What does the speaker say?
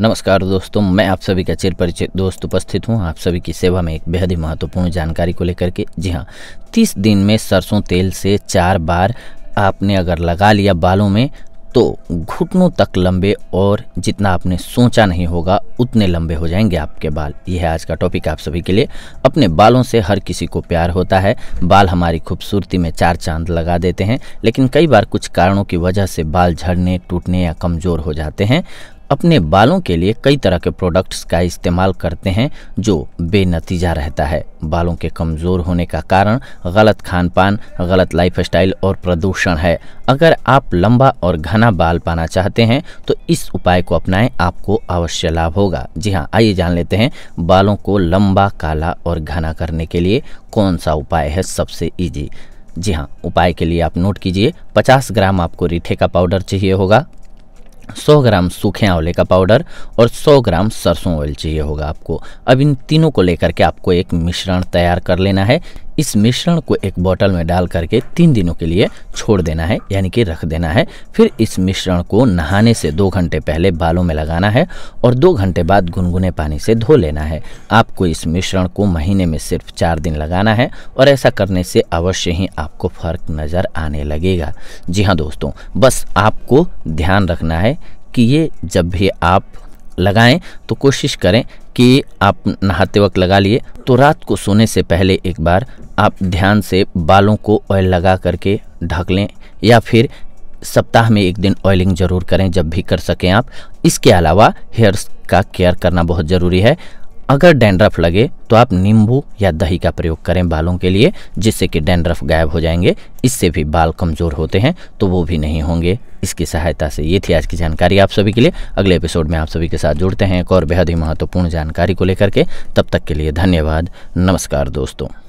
नमस्कार दोस्तों मैं आप सभी का चिर परिचित दोस्त उपस्थित हूं आप सभी की सेवा में एक बेहद ही महत्वपूर्ण जानकारी को लेकर के जी हाँ तीस दिन में सरसों तेल से चार बार आपने अगर लगा लिया बालों में तो घुटनों तक लंबे और जितना आपने सोचा नहीं होगा उतने लंबे हो जाएंगे आपके बाल यह आज का टॉपिक आप सभी के लिए अपने बालों से हर किसी को प्यार होता है बाल हमारी खूबसूरती में चार चांद लगा देते हैं लेकिन कई बार कुछ कारणों की वजह से बाल झड़ने टूटने या कमज़ोर हो जाते हैं अपने बालों के लिए कई तरह के प्रोडक्ट्स का इस्तेमाल करते हैं जो बेनतीजा रहता है बालों के कमज़ोर होने का कारण गलत खान पान गलत लाइफ स्टाइल और प्रदूषण है अगर आप लंबा और घना बाल पाना चाहते हैं तो इस उपाय को अपनाएं आपको अवश्य लाभ होगा जी हाँ आइए जान लेते हैं बालों को लंबा काला और घना करने के लिए कौन सा उपाय है सबसे ईजी जी हाँ उपाय के लिए आप नोट कीजिए 50 ग्राम आपको रीठे का पाउडर चाहिए होगा 100 ग्राम सूखे आंवले का पाउडर और 100 ग्राम सरसों ऑयल चाहिए होगा आपको अब इन तीनों को लेकर के आपको एक मिश्रण तैयार कर लेना है इस मिश्रण को एक बॉटल में डाल करके तीन दिनों के लिए छोड़ देना है यानी कि रख देना है फिर इस मिश्रण को नहाने से दो घंटे पहले बालों में लगाना है और दो घंटे बाद गुनगुने पानी से धो लेना है आपको इस मिश्रण को महीने में सिर्फ चार दिन लगाना है और ऐसा करने से अवश्य ही आपको फर्क नज़र आने लगेगा जी हाँ दोस्तों बस आपको ध्यान रखना है कि ये जब भी आप लगाएं तो कोशिश करें कि आप नहाते वक्त लगा लिए तो रात को सोने से पहले एक बार आप ध्यान से बालों को ऑयल लगा करके ढक लें या फिर सप्ताह में एक दिन ऑयलिंग ज़रूर करें जब भी कर सकें आप इसके अलावा हेयर्स का केयर करना बहुत ज़रूरी है अगर डैंड्रफ लगे तो आप नींबू या दही का प्रयोग करें बालों के लिए जिससे कि डैंड्रफ गायब हो जाएंगे इससे भी बाल कमज़ोर होते हैं तो वो भी नहीं होंगे इसकी सहायता से ये थी आज की जानकारी आप सभी के लिए अगले एपिसोड में आप सभी के साथ जुड़ते हैं एक और बेहद ही महत्वपूर्ण जानकारी को लेकर के तब तक के लिए धन्यवाद नमस्कार दोस्तों